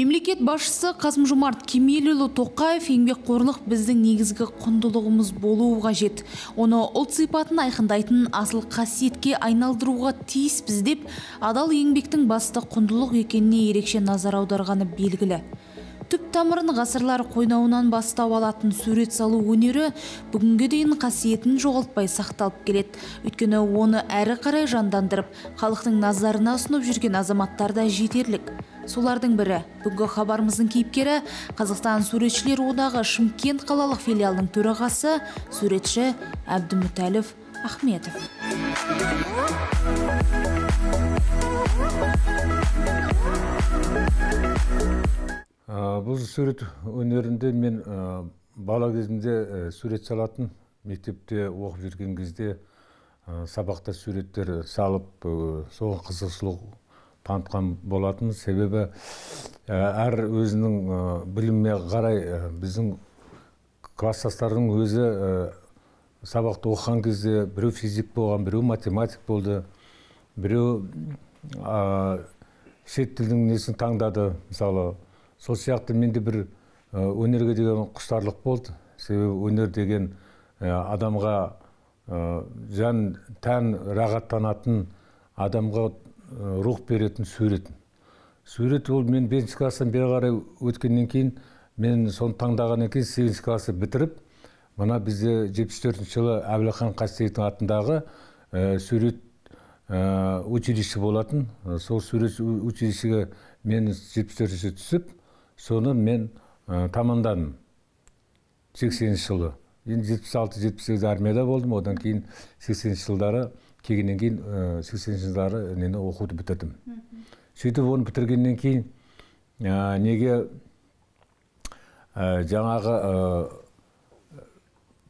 мемлекет басшысы қасым жомарт кемелұлы тоқаев еңбекқорлық біздің негізгі құндылығымыз болуы жет. оны ұлт сипатын айқындайтын асыл қасиетке айналдыруға тиіспіз деп адал еңбектің басты құндылық екеніне ерекше назар аударғаны белгілі түп тамырын ғасырлар қойнауынан бастау алатын сурет салу өнері бүгінгі дейін қасиетін жоғалтпай сақталып келеді өйткені оны әрі қарай жандандырып халықтың назарына ұсынып жүрген азаматтар жетерлік солардың бірі бүгі хабарымыздың кейіпкері қазақстан суретшілер одағы шымкент қалалық филиалының төрағасы суретші әбдімүтәліп ахметов бұл сурет өнерінде мен бала кезімде сурет салатын мектепте оқып жүрген кезде сабақта суреттер салып соғы қызығушылық танытқан болатын, себебі әр өзінің біліміне қарай біздің класстастардың өзі сабақты оқыған кезде біреу физик болған біреу математик болды біреу ә, шет тілдің несін таңдады мысалы сол сияқты менде бір өнерге деген құштарлық болды себебі өнер деген адамға жан тән рағаттанатын адамға Э, рух беретін суретін сурет ол мен бесінші класстан бері қарай өткеннен кейін мен соны таңдағаннан кейін сегізінші классты бітіріп мына бізде жетпіс төртінші жылы әбілхан қастеевтің атындағы ә, сурет ә, училище болатын сол сурет училищеге мен жетпіс төртінші түсіп соны мен ә, тамамдадым сексенінші жылы енді жетпіс алты жетпіс сегіз армияда болдым одан кейін сексенінші жылдары келгеннен кейін э, сексенінші жылдары нені оқуды бітірдім сөйтіп оны бітіргеннен кейін неге э, жаңағы ә,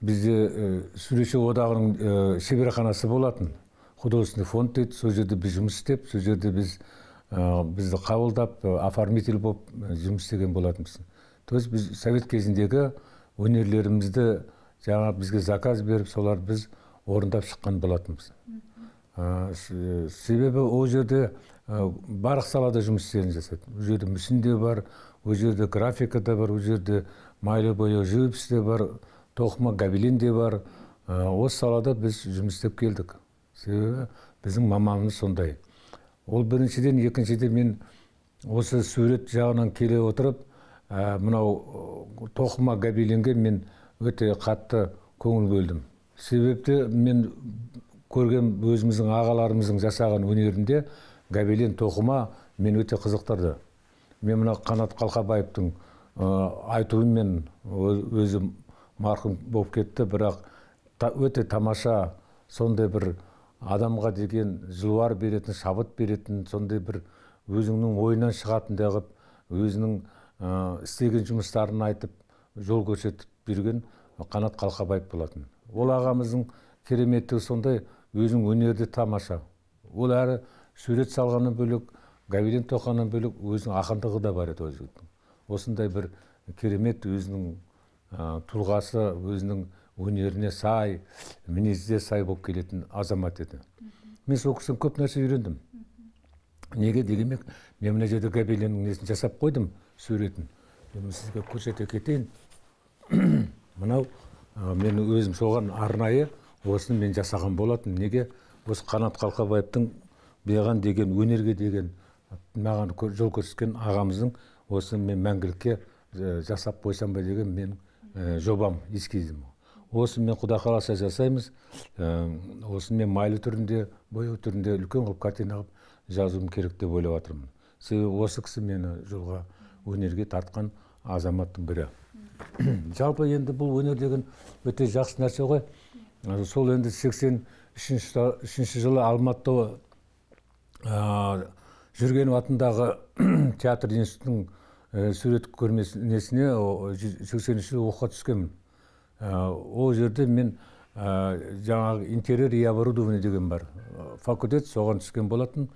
бізде суретші одағының шеберханасы болатын художественный фонд дейді сол жерде біз жұмыс істеп сол жерде біз бізді қабылдап ә, оформитель болып жұмыс істеген болатынбыз то есть біз совет кезіндегі өнерлерімізді жаңа бізге заказ беріп солар біз орындап шыққан болатынбыз себебі ол жерде барлық салада жұмыс істерін ол жерде мүсін де бар ол жерде графика да бар ол жерде майлы бояу живопись те бар тоқыма гобелен де бар осы салада біз жұмыс істеп келдік себебі біздің маманымыз сондай ол біріншіден екіншіден мен осы сурет жағынан келе отырып мынау тоқыма гобеленге мен өте қатты көңіл бөлдім себепті мен көрген өзіміздің ағаларымыздың жасаған өнерінде гобелен тоқыма мен өте қызықтырды мен мына қанат қалқабаевтың айтуымен өзім марқұм болып кетті бірақ өте тамаша сондай бір адамға деген жылуар беретін шабыт беретін сондай бір өзіңнің ойынан шығатындай қылып өзінің ә, істеген жұмыстарын айтып жол көрсетіп жүрген қанат қалқабаев болатын ол ағамыздың кереметтігі сондай өзің өнері тамаша ол әрі сурет салғаннан бөлек гаверин тоқығаннан бөлек өзінің ақындығы да бар еді ол жігіттің осындай бір керемет өзінің тұлғасы өзінің өнеріне сай мінезіне сай болып келетін азамат еді мен сол кісіден көп нәрсе үйрендім неге дегенмен мен мына жерде несін жасап қойдым суретін мен сізге көрсете кетейін мынау мен өзім соған арнайы осыны мен жасаған болатын неге осы қанат қалқабаевтың бейған деген өнерге деген маған жол көрсеткен ағамыздың осы мен мәңгілікке э, жасап қойсам ба деген мен э, жобам эскизім осы мен құда қаласа жасаймыз осын э, осы мен майлы түрінде бояу түрінде үлкен қылып картина қылып жазуым керек деп ойлап жатырмын себебі осы кісі мені жолға өнерге тартқан азаматтың бірі жалпы енді бұл өнер деген өте жақсы нәрсе ғой иә. сол енді сексен үшінші жылы алматыда жүрген жүргенов атындағы театр институтының сурет көрмесіне сексенінші жылы оқуға түскенмін ол жерде мен жаңағы интерьер и оборудование деген бар факультет соған түскен болатын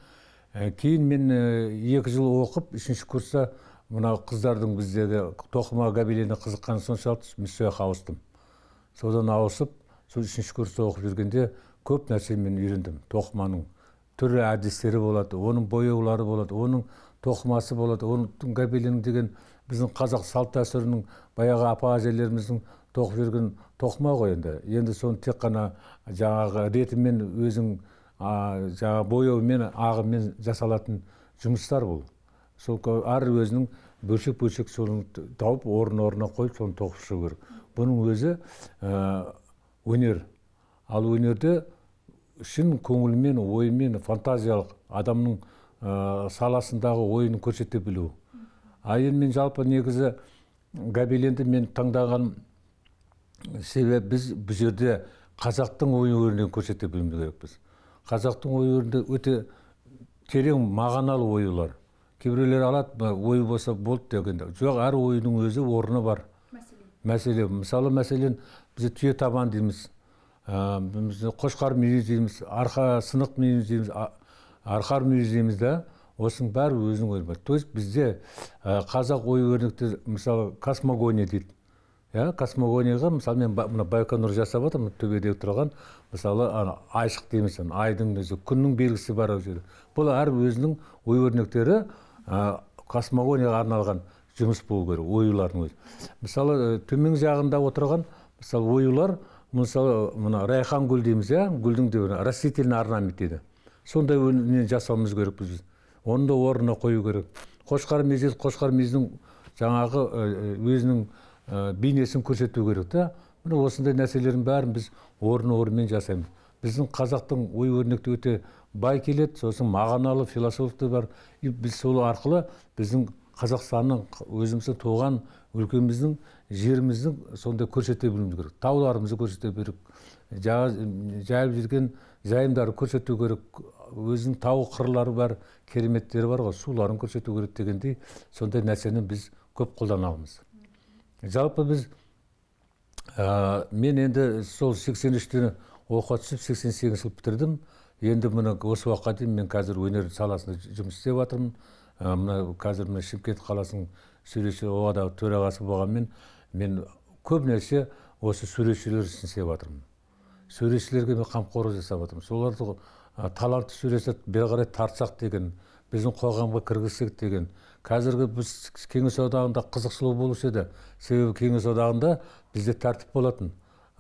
кейін мен екі жыл оқып үшінші курста мынау қыздардың біздегі тоқыма гобелені қызыққаны соншалықты мен сол жаққа ауыстым содан ауысып сол үшінші курста оқып жүргенде көп мен үйрендім тоқыманың түрлі әдістері болады оның бояулары болады оның тоқымасы болады оның гобелен деген біздің қазақ салт дәстүрінің баяғы апа әжелеріміздің тоқып жүрген тоқыма ғой енді енді соны тек қана жаңағы ретімен өзің жаңағы бояумен ағымен жасалатын жұмыстар бұл сол әр өзінің бөлшек бөлшек соны тауып орын орнына қойып соны тоқып шығу керек бұның өзі өнер ал өнерді шын көңілмен оймен фантазиялық адамның ә, саласындағы ойын көрсете білу ал енді мен жалпы негізі гобеленді мен таңдаған себебі біз бұл жерде қазақтың өрнегін көрсете білуіміз керекпіз қазақтың өнерінде өте терең мағыналы ойылар кейбіреулер алады ой болса болды дегенде жоқ әр ойдың өзі орны бар мәселе мысалы мәселен біз түйе табан дейміз ә, қошқар мүйіз дейміз арқа сынық мүйіз дейміз арқар мүйіз дейміз да осының бәрі өзінің ойы бар то есть бізде ә, қазақ ой өрнекте мысалы космогония дейді иә космогонияға мысалы мен мына байконур жасап жатырмын төбеде тұрған мысалы ана айшық дейміз айдың өзі күннің белгісі бар ол жерде бұл әр өзінің ой өрнектері космогонияға арналған жұмыс болу керек оюлардың өзі мысалы э, төменгі жағында отырған мысалы оюлар мысалы мына райхан гүл дейміз иә гүлдің де растительный орнамент дейді сондай өнінен жасауымыз керекпіз біз оны да орнына қою керек қошқар мезет қошқар мүйіздің жаңағы э, э, өзінің бейнесін көрсету керек та міне осындай нәрселердің бәрін біз орын орнымен жасаймыз біздің қазақтың ой өрнекті өте бай келеді сосын мағыналы философты бар и біз сол арқылы біздің қазақстанның өзіміздің туған өлкеміздің жеріміздің сондай көрсете білуіміз керек тауларымызды көрсете керек жайып жүрген жайымдарды көрсету керек өзінің тау қырлары бар кереметтері бар ғой суларын көрсету керек дегендей сондай нәрсені біз көп қолданамыз жалпы біз ә, мен енді сол сексен үште оқуға түсіп сексен сегізінші жылы бітірдім енді міне осы уақытқа дейін мен қазір өнер саласында жұмыс істеп жатырмын мына қазір мына шымкент қаласының суретші оада төрағасы болғанмен мен көп нәрсе осы суретшілер үшін істеп жатырмын суретшілерге мен қамқорлық жасап жатырмын соларды талантты суретші бері қарай тартсақ деген біздің қоғамға кіргізсек деген қазіргі біз кеңес одағында қызықшылық болушы еді себебі кеңес одағында бізде тәртіп болатын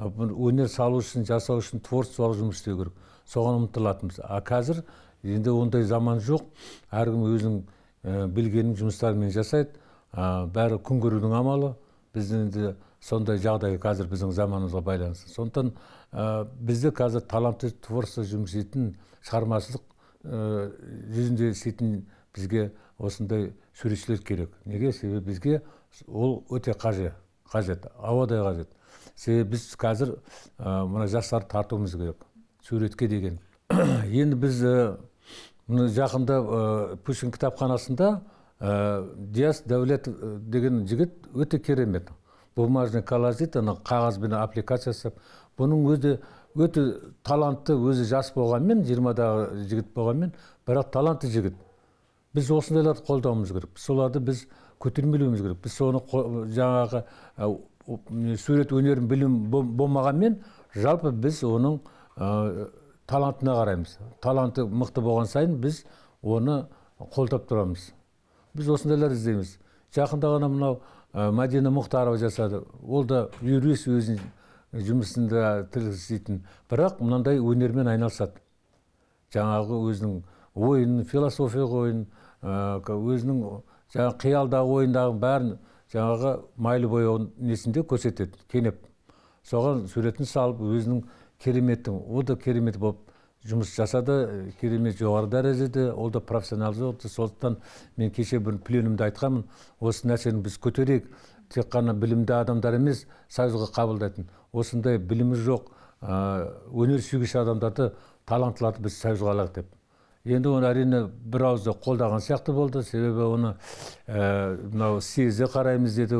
Э, өнер салу үшін жасау үшін творчестволық жұмыс істеу керек соған ұмтылатынбыз а қазір енді ондай заман жоқ әркім өзінің ә, білгенін жұмыстарымен жасайды ә, бәрі күн көрудің амалы біздің енді сондай жағдай қазір біздің заманымызға байланысты сондықтан ә, бізде қазір талантты творчество жұмыс істейтін шығармашылық ә, жүзінде істейтін бізге осындай суретшілер керек неге себебі бізге ол өте қажет қажет ауадай қажет себебі біз қазір ә, мына жастарды тартуымыз керек суретке деген енді біз мына жақында ә, пушкин кітапханасында ә, диас дәулет деген жігіт өте керемет бумажный коллаж дейді ана қағазбен аппликация жасап бұның өзі өте талантты өзі жас болғанмен жиырмадағы жігіт болғанмен бірақ талантты жігіт біз осындайларды қолдауымыз керек соларды біз көтермелеуіміз керек біз соны жаңағы сурет өнерін білім болмағанмен жалпы біз оның талантына қараймыз таланты мықты болған сайын біз оны қолдап тұрамыз біз осындайлар іздейміз жақында ғана мынау ә, мәдина мұхтарова жасады ол да юрист өзінің жұмысында тіл істейтін бірақ мынандай өнермен айналысады жаңағы өзінің ойын философиялық ойын өзінің жаңағы қиялдағы ойындағы бәрін жаңағы майлы бояу несінде көрсетеді кенеп соған суретін салып өзінің кереметі да керемет болып жұмыс жасады э, керемет жоғары дәрежеде ол да профессионал болды сондықтан мен кеше бір пленумда айтқанмын осы нәрсені біз көтерейік тек қана білімді адамдар емес союзға қабылдайтын осындай білімі жоқ өнер сүйгіш адамдарды таланттыларды біз союзға алайық деп енді оны әрине бір қолдаған сияқты болды себебі оны мынау ә, съезде қараймыз деді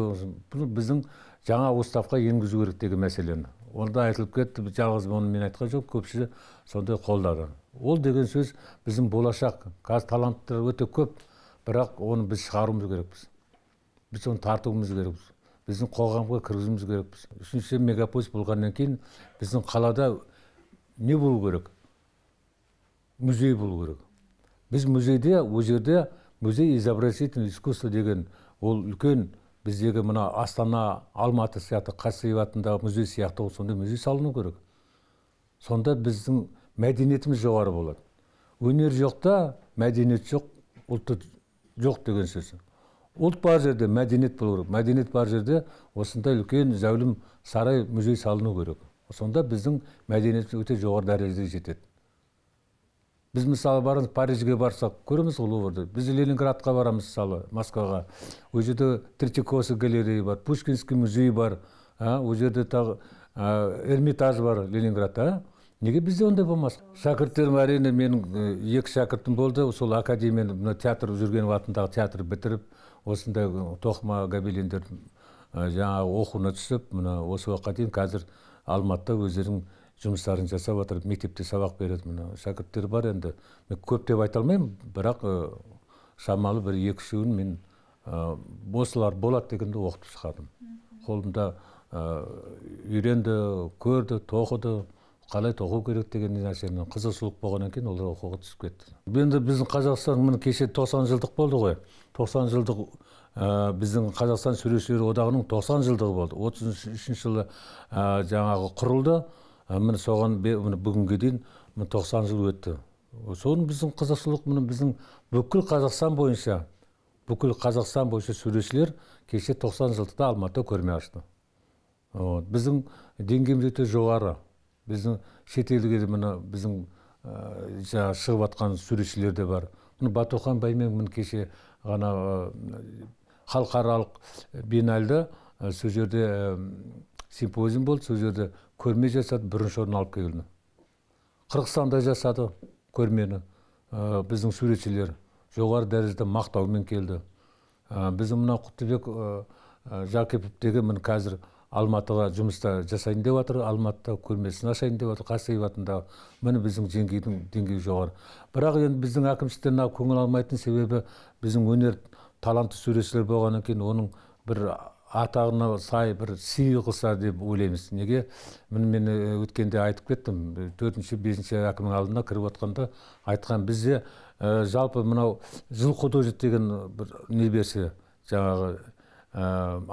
бұл біздің жаңа уставқа енгізу керек деген мәселені онда айтылып кетті жалғыз оны мен айтқан жоқ көпшілігі сондай қолдады ол деген сөз біздің болашақ қазір таланттар өте көп бірақ оны біз шығаруымыз керекпіз біз оны тартуымыз керекпіз біздің қоғамға кіргізуіміз керекпіз үшінші мегаполис болғаннан кейін біздің қалада не болу керек музей болу керек біз музейде ол жерде музей изобразительного искусства деген ол үлкен біздегі мына астана алматы сияқты қасиев атындағы музей сияқты ол сондай музей салыну керек сонда біздің мәдениетіміз жоғары болады өнер жоқта мәдениет жоқ ұлты жоқ деген сөз ұлт бар жерде мәдениет болу керек мәдениет бар жерде осындай үлкен зәулім сарай музей салыну керек сонда біздің мәдениетіміз өте жоғары дәрежеге жетеді біз мысалы барамыз парижге барсақ көреміз ғой луврды біз ленинградқа барамыз мысалы москваға ол жерде третьяковский галерея бар пушкинский музей бар ол жерде тағы эрмитаж бар ленинградта неге бізде ондай болмас шәкірттерім әрине менің екі шәкіртім болды сол академияны мына театр жүргенов атындағы театр бітіріп осындай тоқыма гобелендер жаңағы оқуына түсіп мына осы уақытқа дейін қазір алматыда өздерінің жұмыстарын жасап жатыр мектепте сабақ береді мына шәкірттер бар енді мен көп деп айта алмаймын бірақ шамалы бір екі үшеуін мен ә, осылар болады дегенде оқытып шығардым қолымда үйренді көрді тоқыды қалай тоқу керек деген нәрсені қызығушылық болғаннан кейін олар оқуға түсіп кетті енді біздің қазақстан міне кеше тоқсан жылдық болды ғой тоқсан жылдық ә, біздің қазақстан суретшілер одағының тоқсан жылдығы болды отыз үшінші жылы ә, жаңағы құрылды міне соған міне бүгінге дейін міне тоқсан жыл өтті соны біздің қызығушылық міне біздің бүкіл қазақстан бойынша бүкіл қазақстан бойынша суретшілер кеше тоқсан жылдықта алматыда көрме ашты вот біздің деңгейіміз өте жоғары біздің шетелге міне біздің ә, жаңағы шығып жатқан суретшілер де бар міне батухан баймен міне кеше ғана халықаралық бинальда сол жерде симпозиум болды сол жерде көрме жасады бірінші орын алып келді қырғызстанда жасады көрмені ә, біздің суретшілер жоғары дәрежеде мақтаумен келді ә, біздің мына құттыбек ә, ә жакипов деген міне қазір алматыға жұмыста жасайын деп жатыр алматыда көрмесін ашайын деп жатыр қасеев атындағы міне біздің деңгейдің деңгейі жоғары бірақ енді біздің әкімшіліктер мына көңіл алмайтын себебі біздің өнер талантты суретшілер болғаннан кейін оның бір атағына сай бір сый қылса деп ойлаймыз неге міне мен э, өткенде айтып кеттім төртінші бесінші әкімнің алдына кіріп отқанда айтқан бізде ә, жалпы мынау жыл художник деген бір не берсе жаңағы ә,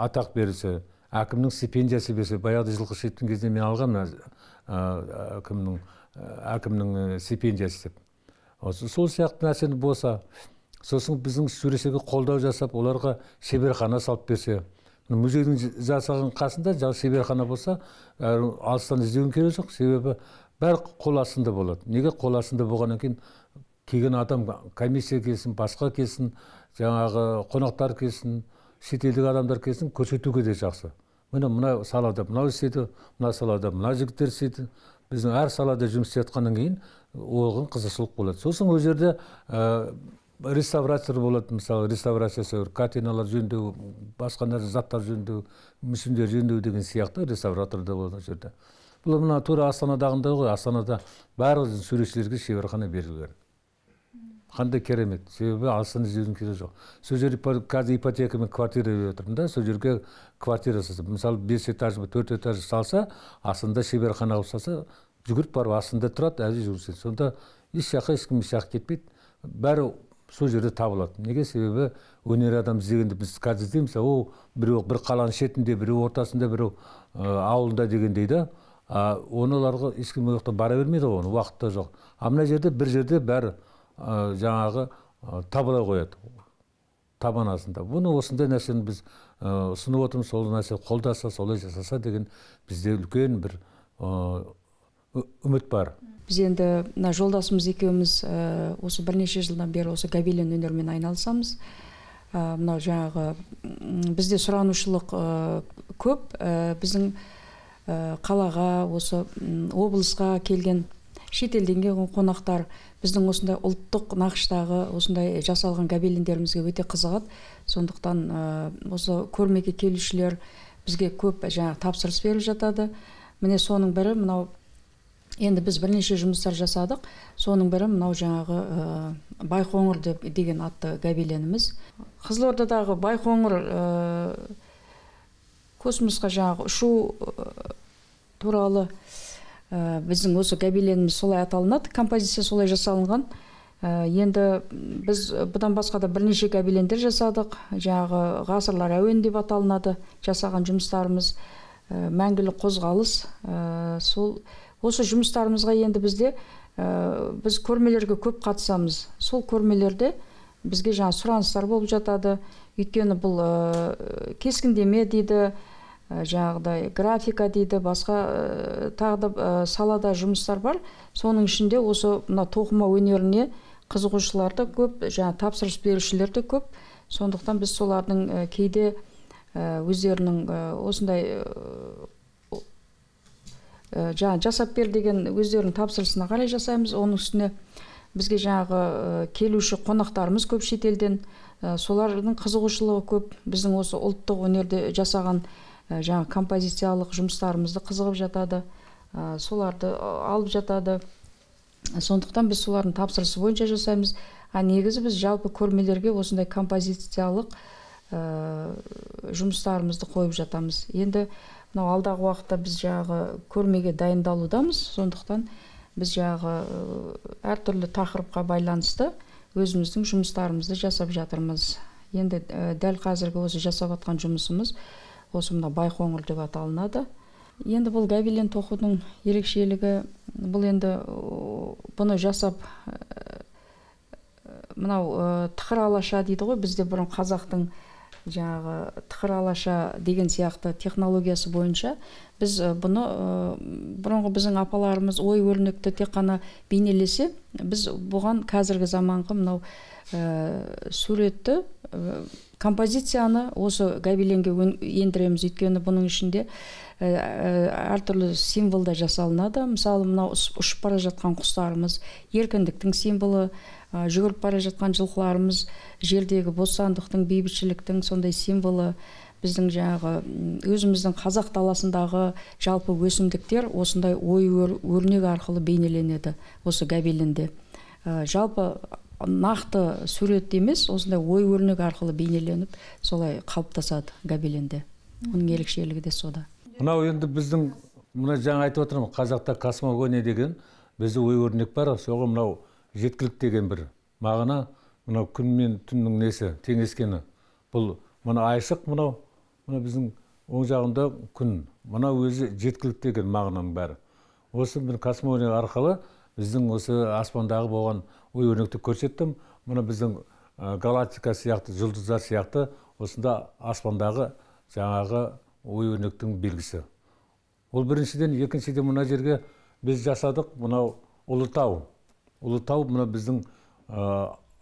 атақ берсе әкімнің стипендиясы берсе баяғыда жылқы шеттің кезінде мен алғанмын әкімнің әкімнің стипендиясы деп осы сол сияқты нәрсені болса сосын біздің суретшіге қолдау жасап оларға шеберхана салып берсе музейдің жасаған қасында жаңағы шеберхана болса алыстан іздеуің керек жоқ себебі бәрі қол астында болады неге қол астында болғаннан кейін келген адам комиссия келсін басқа келсін жаңағы қонақтар келсін шетелдік адамдар келсін көрсетуге де жақсы міне мына салада мынау істейді мына салада мына жігіттер істейді біздің әр салада жұмыс істеп жатқаннан кейін оған қызығушылық болады сосын ол жерде реставратор болады мысалы реставрациясы бір картиналар жөндеу басқа нәрсе заттар жөндеу мүсіндер жөндеу деген сияқты реставратор да болады ол жерде бұл мына тура астанадағындай ғой астанада барлық суретшілерге шеберхана берілген қандай керемет себебі алыстан іздеудің керегі жоқ сол жерде қазір ипотекамен квартира беріп жатырмын да сол жерге квартира салса мысалы бес этаж ба төрт этаж салса астында шеберхана қылып салса жүгіріп барып астында тұрады әзі жүргізеді сонда еш жаққа ешкім еш жаққа кетпейді бәрі сол жерде табылады неге себебі өнер адам іздегенде біз қазір іздейміз о біреу бір қаланың шетінде біреу ортасында біреу ауылында дегендей да ә, ешкім ол жақта бара бермейді ғой уақыт та жоқ а мына жерде бір жерде бәрі жаңағы табыла қояды табанасында бұны осындай нәрсені біз ұсынып отырмыз сол нәрсе қолдаса солай жасаса деген бізде үлкен бір үміт бар біз енді мына жолдасымыз екеуміз осы бірнеше жылдан бері осы Габелен өнерімен айналысамыз ә, мынау жаңағы бізде сұранушылық көп біздің қалаға осы облысқа келген шетелден келген қонақтар біздің осындай ұлттық нақыштағы осындай жасалған гобелендерімізге өте қызығады сондықтан осы көрмеге келушілер бізге көп жаңағы тапсырыс беріп жатады міне соның бірі мынау енді біз бірнеше жұмыстар жасадық соның бірі мынау жаңағы ә, байқоңыр деп деген атты гобеленіміз қызылордадағы байқоңыр ә, космосқа жаңағы ұшу ә, туралы біздің осы гобеленіміз солай аталынады композиция солай жасалынған ә, енді біз бұдан басқа да бірнеше гобелендер жасадық жаңағы ғасырлар әуен деп аталынады жасаған жұмыстарымыз мәңгілік қозғалыс сол осы жұмыстарымызға енді бізде ә, біз көрмелерге көп қатысамыз сол көрмелерде бізге жаңа сұраныстар болып жатады өйткені бұл ә, кескіндеме дейді э, жаңағыдай графика дейді басқа ә, тағы да салада жұмыстар бар соның ішінде осы мына тоқыма өнеріне қызығушылар да көп жаңа тапсырыс берушілер де көп сондықтан біз солардың ә, кейде өздерінің осындай Э, жаңа жасап бер деген өздерінің тапсырысына қарай жасаймыз оның үстіне бізге жаңағы э, келуші қонақтарымыз көп шетелден э, солардың қызығушылығы көп біздің осы ұлттық өнерде жасаған жаңа композициялық жұмыстарымызды қызығып жатады соларды алып жатады сондықтан біз солардың тапсырысы бойынша жасаймыз а негізі біз жалпы көрмелерге осындай композициялық жұмыстарымызды қойып жатамыз енді мынау алдағы уақытта біз жағы көрмеге дайындалудамыз сондықтан біз жағы э, әртүрлі тақырыпқа байланысты өзіміздің жұмыстарымызды жасап жатырмыз енді э, дәл қазіргі осы жасап жатқан жұмысымыз осы мына байқоңыр деп аталынады енді бұл гавилен тоқудың ерекшелігі бұл енді э, бұны жасап мынау ә, тықыр алаша дейді ғой бізде бұрын қазақтың жаңағы тықыр алаша деген сияқты технологиясы бойынша біз бұны бұрынғы біздің апаларымыз ой өрнекті тек қана бейнелесе біз бұған қазіргі заманғы мынау ә, суретті композицияны осы гобеленге ендіреміз өйткені бұның ішінде әртүрлі символдар жасалынады мысалы мынау ұшып бара жатқан құстарымыз еркіндіктің символы жүгіріп бара жатқан жылқыларымыз жердегі бостандықтың бейбітшіліктің сондай символы біздің жаңағы өзіміздің қазақ даласындағы жалпы өсімдіктер осындай ой өрнек арқылы бейнеленеді осы габеленде ә, жалпы нақты сурет емес осындай ой өрнек арқылы бейнеленіп солай қалыптасады габеленде оның ерекшелігі де сода мынау енді біздің мына жаңа айтып отырмын қазақта космогония деген бізде ой өрнек бар соған мынау жеткілік деген бір мағына мынау күн мен түннің несі теңескені бұл мына айшық мынау мына біздің оң жағында күн мына өзі жеткілік деген мағынаның бәрі осы бір космония арқылы біздің осы аспандағы болған ой өрнекті көрсеттім мына біздің галактика сияқты жұлдыздар сияқты осында аспандағы жаңағы ой өрнектің белгісі ол біріншіден екіншіден мына жерге біз жасадық мынау ұлытау ұлытау мына біздің ә,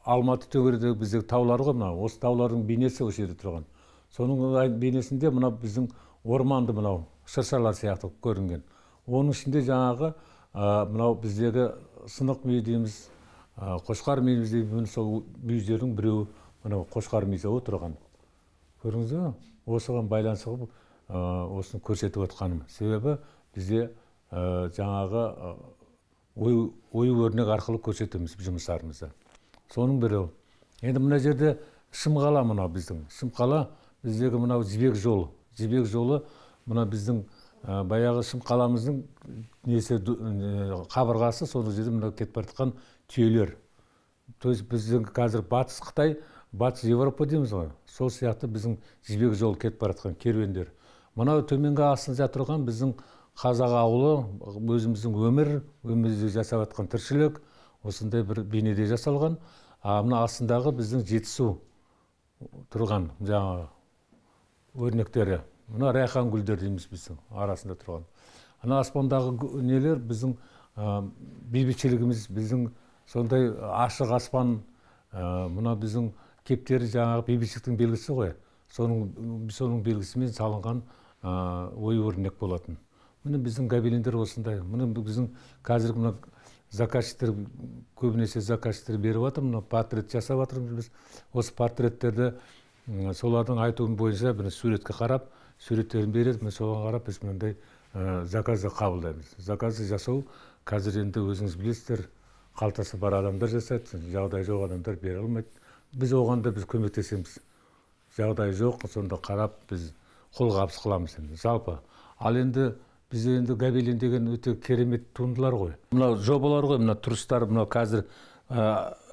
алматы төңірегіндегі біздегі таулар ғой мынау осы таулардың бейнесі осы жерде тұрған соның бейнесінде мына біздің орманды мынау шыршалар сияқты көрінген оның ішінде жаңағы ә, мынау біздегі сынық мүйіз дейміз ә, қошқар мүйіз дейміз сол мүйіздердің біреуі мынау қошқар мүйізі тұрған көрдіңіз ба осыған байланысты қылып ә, осыны көрсетіп отқаным себебі бізде ә, жаңағы ой өрнек арқылы көрсетеміз жұмыстарымызды соның бірі енді мына жерде шымқала мынау біздің шымқала біздегі мынау жібек жолы жібек жолы мына біздің баяғы шымқаламыздың несі ә, қабырғасы сол жерде мынау кетіп бара жатқан түйелер то есть біздің қазір батыс қытай батыс еуропа дейміз ғой сол сияқты біздің жібек жолы кетіп бара жатқан керуендер мынау төменгі астында тұрған біздің қазақ ауылы өзіміздің өмір өмірде жасап жатқан тіршілік осындай бір бейнеде жасалған а мына астындағы біздің жетісу тұрған жаңағы өрнектері мына райхан гүлдер дейміз біздің арасында тұрған ана аспандағы нелер біздің ә, бейбітшілігіміз біздің сондай ашық аспан ә, мына біздің кептері жаңағы бейбітшіліктің белгісі ғой соның соның белгісімен салынған ә, ой өрнек болатын міне біздің гобелендер осындай міне біздің қазіргі мына заказчиктер көбінесе заказчиктер беріп жатыр мына портрет жасап жатырмыз біз осы портреттерді солардың айтуы бойынша бір суретке қарап суреттерін береді міне соған қарап біз мынандай заказды қабылдаймыз заказды жасау қазір енді өзіңіз білесіздер қалтасы бар адамдар жасайды жағдайы жоқ адамдар бере алмайды біз оған да біз көмектесеміз жағдайы жоқ сонда қарап біз қолғабыс қыламыз енді жалпы ал енді бізде енді габелин деген өте керемет туындылар ғой мынау жобалар ғой мына тұрыстар мынау қазір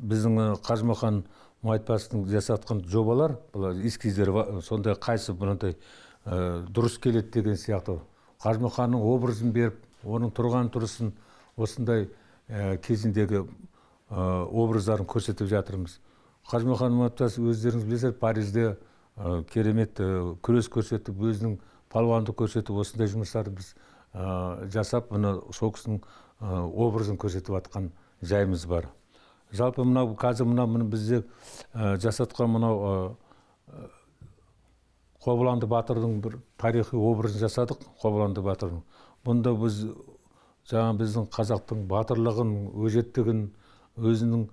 біздің қажымұқан мұхайтбасовтың жасатқан жобалар бұл эскиздер сондай қайсы мынандай дұрыс келеді деген сияқты қажымұқанның образын беріп оның тұрған тұрысын осындай кезіндегі образдарын көрсетіп жатырмыз қажымұқан мұхайтбасов өздеріңіз білесіздер парижде керемет күрес көрсетіп өзінің палуандық көрсетіп осындай жұмыстарды біз ә, жасап мына сол кісінің образын көрсетіп жатқан жайымыз бар жалпы мынау қазір мынау міне бізде ә, жасатқан мынау ә, қобыланды батырдың бір тарихи образын жасадық қобыланды батырдың бұнда біз жаңа біздің қазақтың батырлығын өжеттігін өзінің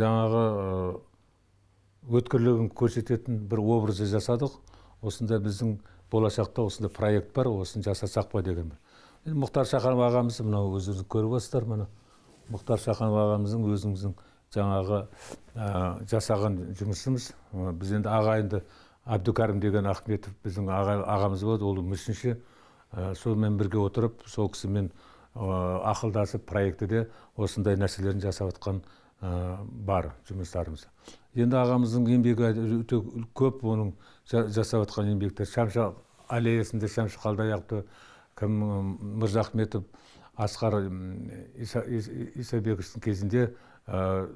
жаңағы өткірлігін көрсететін бір образды жасадық осында біздің болашақта осындай проект бар осыны жасасақ па деген бір енді мұхтар шаханов ағамыз мынау өздеріңіз көріп отырсыздар міне мұхтар шаханов ағамыздың өзіңіздің жаңағы ә, жасаған жұмысымыз ә, біз енді ағайынды әбдукәрім деген ахметов біздің аға, ағамыз болды ол мүсінші ә, сонымен бірге отырып сол кісімен ақылдасып проектіде осындай нәрселерін жасап жатқан Э, бар жұмыстарымыз енді ағамыздың еңбегі өте көп оның жасап жатқан еңбектері шәмші аллеясында шәмші қалдаяқовты кім мырзахметов асқар исабековтың кезінде ә, э,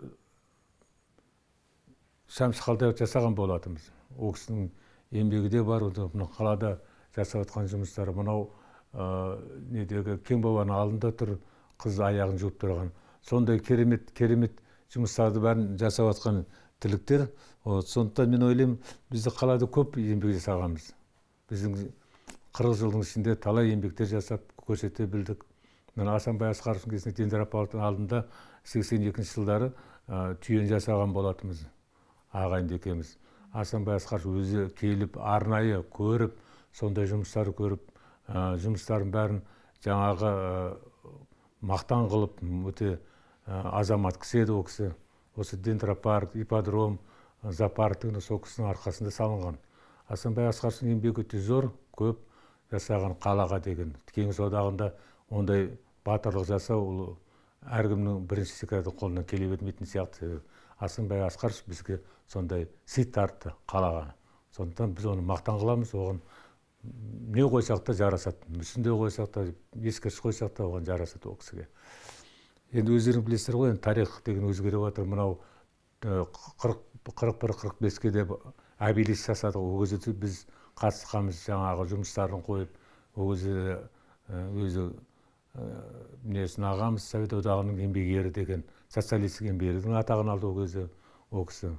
шәмші қалдаяқов жасаған болатынбыз ол кісінің еңбегі де бар мына қалада жасап жатқан жұмыстары мынау ә, недегі кең алдында тұр қыз аяғын жуып тұрған сондай керемет керемет жұмыстарды бәрін жасап жатқан тірліктер вот сондықтан мен ойлаймын бізді қалада көп еңбек жасағанбыз біздің қырық жылдың ішінде талай еңбектер жасап көрсете білдік мына асанбай асқаровтың кезінде дендер алдында сексен екінші жылдары ә, түйін жасаған болатынбыз ағайынды екеуміз асанбай асқаров өзі келіп арнайы көріп сондай жұмыстар көріп ә, бәрін жаңағы мақтан қылып өте Э, азамат кісі ол кісі осы дентропарк ипподром э, зоопарктың сол кісінің арқасында салынған асанбай асқаровтың еңбегі өте зор көп жасаған қалаға деген кеңес одағында ондай батырлық жасау ол әркімнің бірінші секретарьдың қолынан келе бермейтін сияқты себебі асанбай асқаров бізге сондай сый тартты қалаға сондықтан біз оны мақтан қыламыз оған не қойсақ та жарасады мүсін де қойсақ та ескерткіш қойсақ та оған жарасады ол кісіге енді өздеріңіз білесіздер ғой енді тарих деген өзгеріп жатыр мынау э, қырық қырық бір қырық беске деп обелиск жасадық ол кезде біз қатысқанбыз жаңағы жұмыстарын қойып ол кезде э, өзі э, несін ағамыз совет одағының еңбек деген социалистік еңбек ердің атағын алды ол кезде ол кісі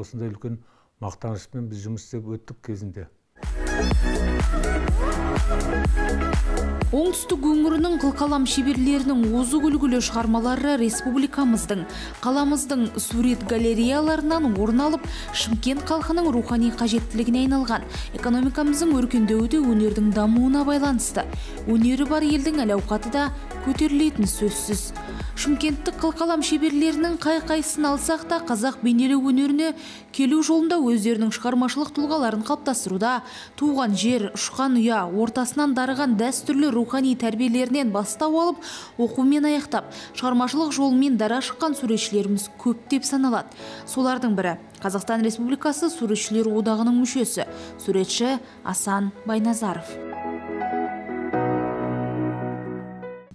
осындай үлкен мақтанышпен біз жұмыс істеп өттік кезінде оңтүстік өңірінің қылқалам шеберлерінің озық үлгілі шығармалары республикамыздың қаламыздың сурет галереяларынан орын алып шымкент халқының рухани қажеттілігіне айналған экономикамыздың өркендеуі де өнердің дамуына байланысты өнері бар елдің әл ауқаты да көтерілетіні сөзсіз шымкенттік қылқалам шеберлерінің қай қайсысын алсақ та қазақ бейнелеу өнеріне келу жолында өздерінің шығармашылық тұлғаларын қалыптастыруда туған жер ұшқан ұя ортасынан дарыған дәстүрлі рухани тәрбиелерінен бастау алып оқумен аяқтап шығармашылық жолымен дара шыққан суретшілеріміз көптеп саналады солардың бірі қазақстан республикасы суретшілер одағының мүшесі суретші асан байназаров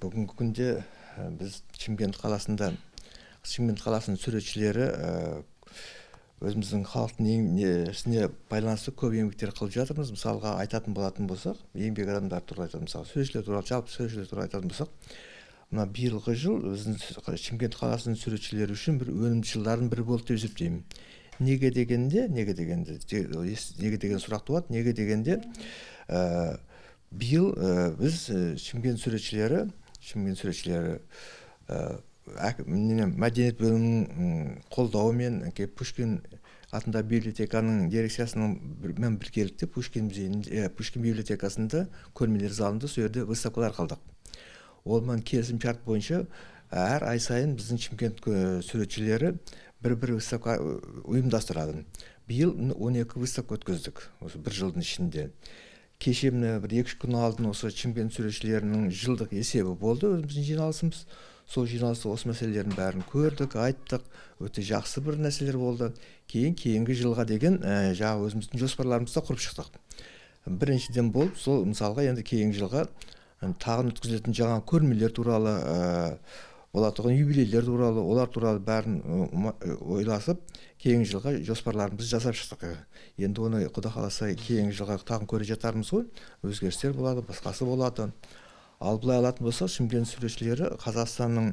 бүгінгі күнде э, біз шымкент қаласында шымкент қаласының суретшілері э, өзіміздің халықтың несіне байланысты көп еңбектер қылып жатырмыз мысалға айтатын болатын болсақ еңбек адамдары туралы айтатын мысалы суретшілер туралы жалпы суретшілер туралы айтатын болсақ мына биылғы жыл біздің шымкент қаласының суретшілері үшін бір өнім жылдардың бірі болды деп есептеймін неге дегенде неге дегенде неге деген сұрақ туады неге дегенде ә, биыл ә, біз э, шымкент суретшілері шымкент суретшілері ә, мәдениет бөлімінің қолдауымен пушкин атында библиотеканың дирекциясының біркелікте пушкин музейінде пушкин библиотекасында көрмелер залында сол жерде выставкалар қалдық Олман келісім шарт бойынша әр ай сайын біздің шымкент суретшілері бір бір выставка ұйымдастырады биыл он екі выставка өткіздік осы бір жылдың ішінде кеше міне бір екі үш күн алдын осы шымкент суретшілерінің жылдық есебі болды өзіміздің жиналысымыз сол жиналыста осы мәселелердің бәрін көрдік айттық өте жақсы бір нәрселер болды кейін кейінгі жылға деген ә, жаңағы өзіміздің жоспарларымызды құрып шықтық біріншіден болып сол мысалға енді кейінгі жылға тағын өткізілетін жаңа көрмелер туралы ә, болатұғын юбилейлер туралы олар туралы бәрін ойласып кейінгі жылға жоспарларымызды жасап шықтық енді оны құда қаласа кейінгі жылға тағы көре жатармыз ғой өзгерістер болады басқасы болады ал былай алатын болсақ шымкент суретшілері қазақстанның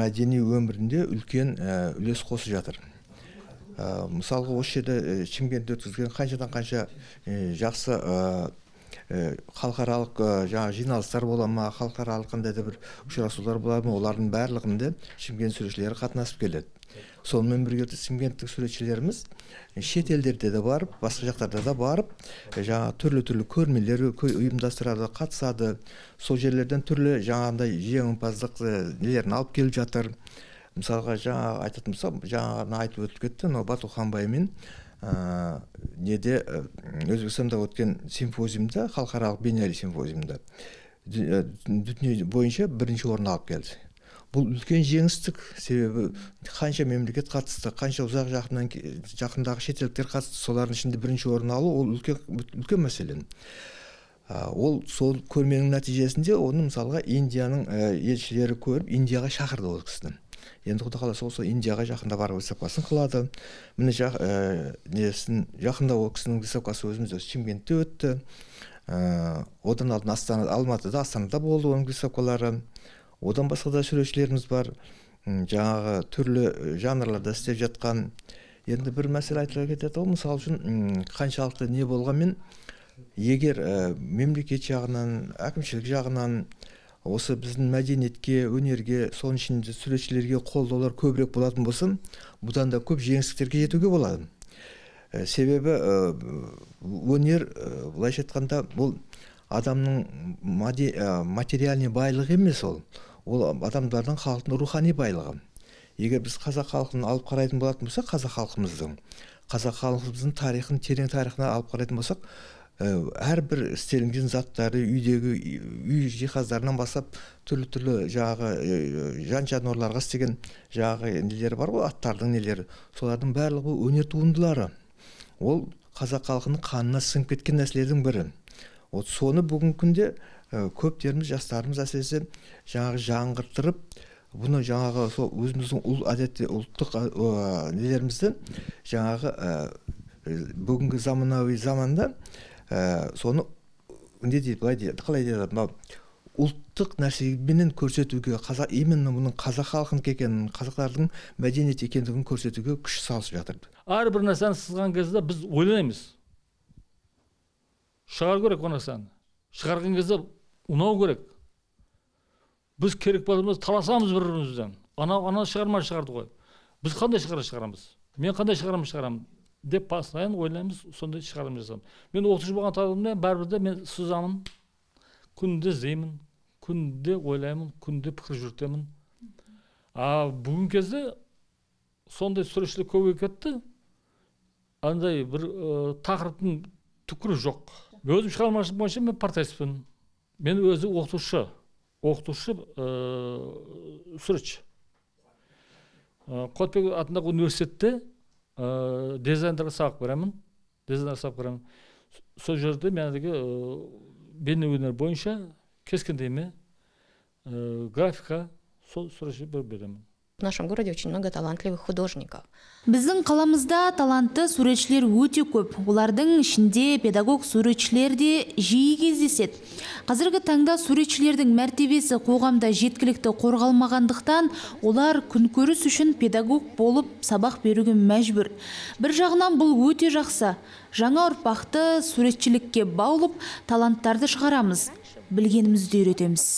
мәдени өмірінде үлкен ә, үлес қосып жатыр ә, мысалға осы жерде ә, шымкентте өткізген қаншадан қанша ә, жақсы Э, халықаралық э, жаңағы жиналыстар бола ма халықаралық қандай да бір ұшырасулар бола ма олардың барлығында шымкент суретшілері қатынасып келеді сонымен бірге шымкенттік суретшілеріміз э, шет елдерде де барып басқа жақтарда да барып жаңа түрлі түрлі көрмелер ұйымдастырады қатысады сол жерлерден түрлі жаңағындай жеңімпаздық нелерін алып келіп жатыр мысалға жаңа айтатын болсам жаңа айтып өтіп кетті мынау мен ә, неде э, өзбекстанда өткен симпозиумда халықаралық бейнелі симпозиумда э, дүние бойынша бірінші орын алып келді бұл үлкен жеңістік себебі қанша мемлекет қатысты қанша ұзақ жақыннан жақындағы шетелдіктер қатысты солардың ішінде бірінші орын алу ол үлкен үлкен мәселе ол сол көрменің нәтижесінде оны мысалға индияның э, елшілері көріп индияға шақырды ол кісіні енді құдай қаласа осы индияға жақында барып выставкасын қылады міне жа ә, несін жақында ол кісінің выставкасы өзімізде шымкентте өтті ә, одан алдын астана алматыда астанада болды оның выставкалары одан басқа да суретшілеріміз бар жаңағы түрлі ә, жанрларда істеп жатқан енді бір мәселе айтыла кетеді ғой мысалы үшін қаншалықты не болғанмен егер ә, мемлекет жағынан әкімшілік жағынан осы біздің мәдениетке өнерге соның ішінде суретшілерге қолдаулар көбірек болатын болсын бұдан да көп жеңістіктерге жетуге болады ә, себебі ә, өнер ә, былайша айтқанда бұл адамның маде, ә, материальный байлығы емес ол ол адамдардың халықтың рухани байлығы егер біз қазақ халқын алып қарайтын болатын болсақ қазақ халқымыздың қазақ халқымыздың тарихын терең тарихына алып қарайтын болсақ Э, әрбір істелінген заттары үйдегі үй жиһаздарынан бастап түрлі түрлі жаңағы э, э, жан жануарларға істеген жағы нелері бар ғой аттардың нелері солардың барлығы өнер туындылары ол қазақ халқының қанына сіңіп кеткен нәрселердің бірі вот соны бүгінгі күнде көптеріміз жастарымыз әсіресе жаңағы жаңғыртырып бұны жаңағы сол өзіміздің ұл әдетте ұлттық нелерімізді жаңағы бүгінгі заманауи заманда ә, соны не дейді былай дейді қалай дейді мынау ұлттық нәрсеменен көрсетуге қазақ именно бұның қазақ халқынікі екенін қазақтардың мәдениет екендігін көрсетуге күш салысып жатыр әрбір нәрсені сызған кезде біз ойлаймыз шығару керек ол нәрсені шығарған кезде ұнау керек біз керек болса таласамыз бір бірімізбен анау анау шығарма шығарды ғой біз қандай шығарма шығарамыз мен қандай шығарма шығарамын деп постоянно ойлаймыз сондай шығарым жасаймын мен оқытушы болған адаммен бәрібір де мен сызамын күнде іздеймін күнде ойлаймын күнде пікір жүртемін. а бүгінгі кезде сондай суретшілер көбейіп кетті андай бір ә, тақырыптың түкірі жоқ өзім шығармашылық бойынша мен портретспін мен өзі оқытушы оқытушы суретші қуатбек атындағы университетте Э, дезендерге салып беремін дезендерге салып беремін сол жерде мен әлгі э, бейне өнер бойынша кескіндеме э, графика сол сұрашы бір беремін в нашем городе очень много талантливых художников біздің қаламызда талантты суретшілер өте көп олардың ішінде педагог суретшілер де жиі кездеседі қазіргі таңда суретшілердің мәртебесі қоғамда жеткілікті қорғалмағандықтан олар күнкөріс үшін педагог болып сабақ беруге мәжбүр бір жағынан бұл өте жақсы жаңа ұрпақты суретшілікке баулып таланттарды шығарамыз білгенімізді үйретеміз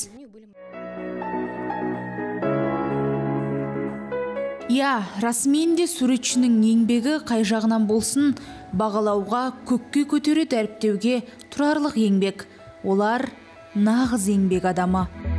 иә расымен де суретшінің еңбегі қай жағынан болсын бағалауға көкке көтере дәріптеуге тұрарлық еңбек олар нағыз еңбек адамы